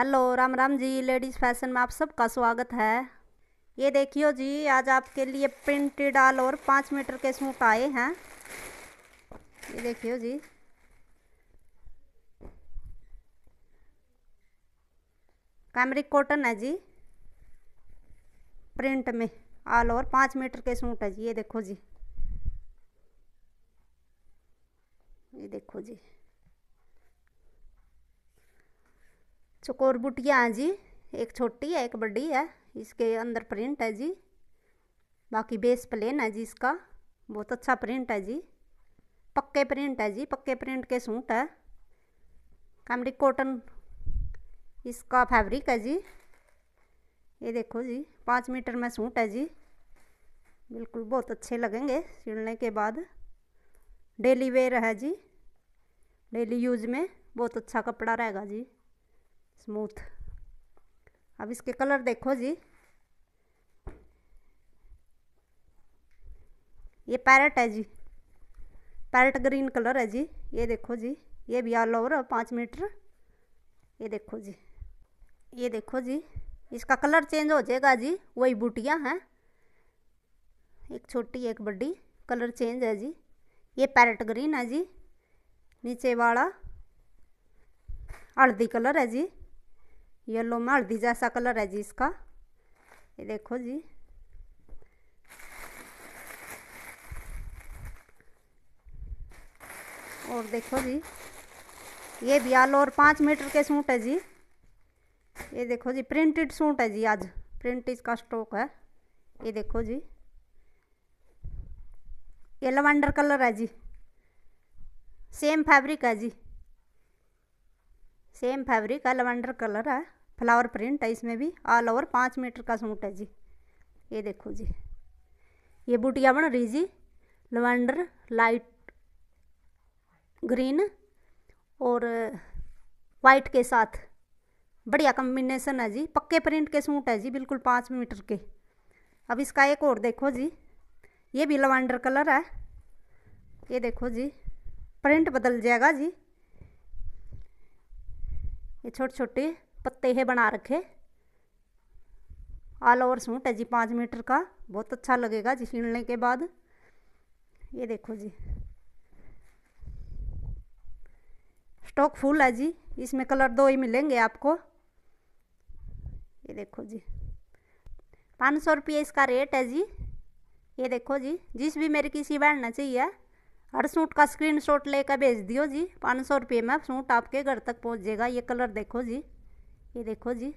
hello Ram Ram ji ladies fashion में आप सबका स्वागत है ये देखियो जी आज आपके लिए प्रिंटेड आल और पाँच मीटर के सूट आए हैं ये देखियो जी कैमरिक कॉटन है जी प्रिंट में आल और पाँच मीटर के सूट है जी ये देखो जी ये देखो जी चकोर बुटियाँ हैं जी एक छोटी है एक बड़ी है इसके अंदर प्रिंट है जी बाकी बेस प्लेन है जी इसका बहुत अच्छा प्रिंट है जी पक्के प्रिंट है जी पक्के प्रिंट के सूट है कैमरिक कॉटन इसका फैब्रिक है जी ये देखो जी पाँच मीटर में सूट है जी बिल्कुल बहुत अच्छे लगेंगे सिलने के बाद डेली वेयर है जी डेली यूज में बहुत अच्छा कपड़ा रहेगा जी स्मूथ अब इसके कलर देखो जी ये पैरट है जी पैरट ग्रीन कलर है जी ये देखो जी ये भी ऑल ओवर पाँच मीटर ये देखो जी ये देखो जी इसका कलर चेंज हो जाएगा जी वही बूटियाँ हैं एक छोटी एक बड़ी कलर चेंज है जी ये पैरट ग्रीन है जी नीचे वाला हल्दी कलर है जी येलो में हल्दी जैसा कलर है जी इसका ये देखो जी और देखो जी ये भी आलो और पाँच मीटर के सूट है जी ये देखो जी प्रिंटेड सूट है जी आज प्रिंटेज का स्टॉक है ये देखो जी ये लवेंडर कलर है जी सेम फैब्रिक है जी सेम फैब्रिक है लवेंडर कलर है फ्लावर प्रिंट है इसमें भी ऑल ओवर पाँच मीटर का सूट है जी ये देखो जी ये बूटियाँ बन रही जी लवेंडर लाइट ग्रीन और वाइट के साथ बढ़िया कम्बिनेसन है जी पक्के प्रिंट के सूट है जी बिल्कुल पाँच मीटर के अब इसका एक और देखो जी ये भी लवेंडर कलर है ये देखो जी प्रिंट बदल जाएगा जी ये छोटे छोटे पत्ते है बना रखे ऑल ओवर सूट है जी पाँच मीटर का बहुत अच्छा लगेगा जी सीनने के बाद ये देखो जी स्टॉक फुल है जी इसमें कलर दो ही मिलेंगे आपको ये देखो जी पाँच सौ रुपये इसका रेट है जी ये देखो जी जिस भी मेरे किसी बैठना चाहिए हर सूट का स्क्रीन शॉट लेकर भेज दियो जी पाँच सौ रुपये में सूट आपके घर तक पहुंच जाएगा ये कलर देखो जी ये देखो जी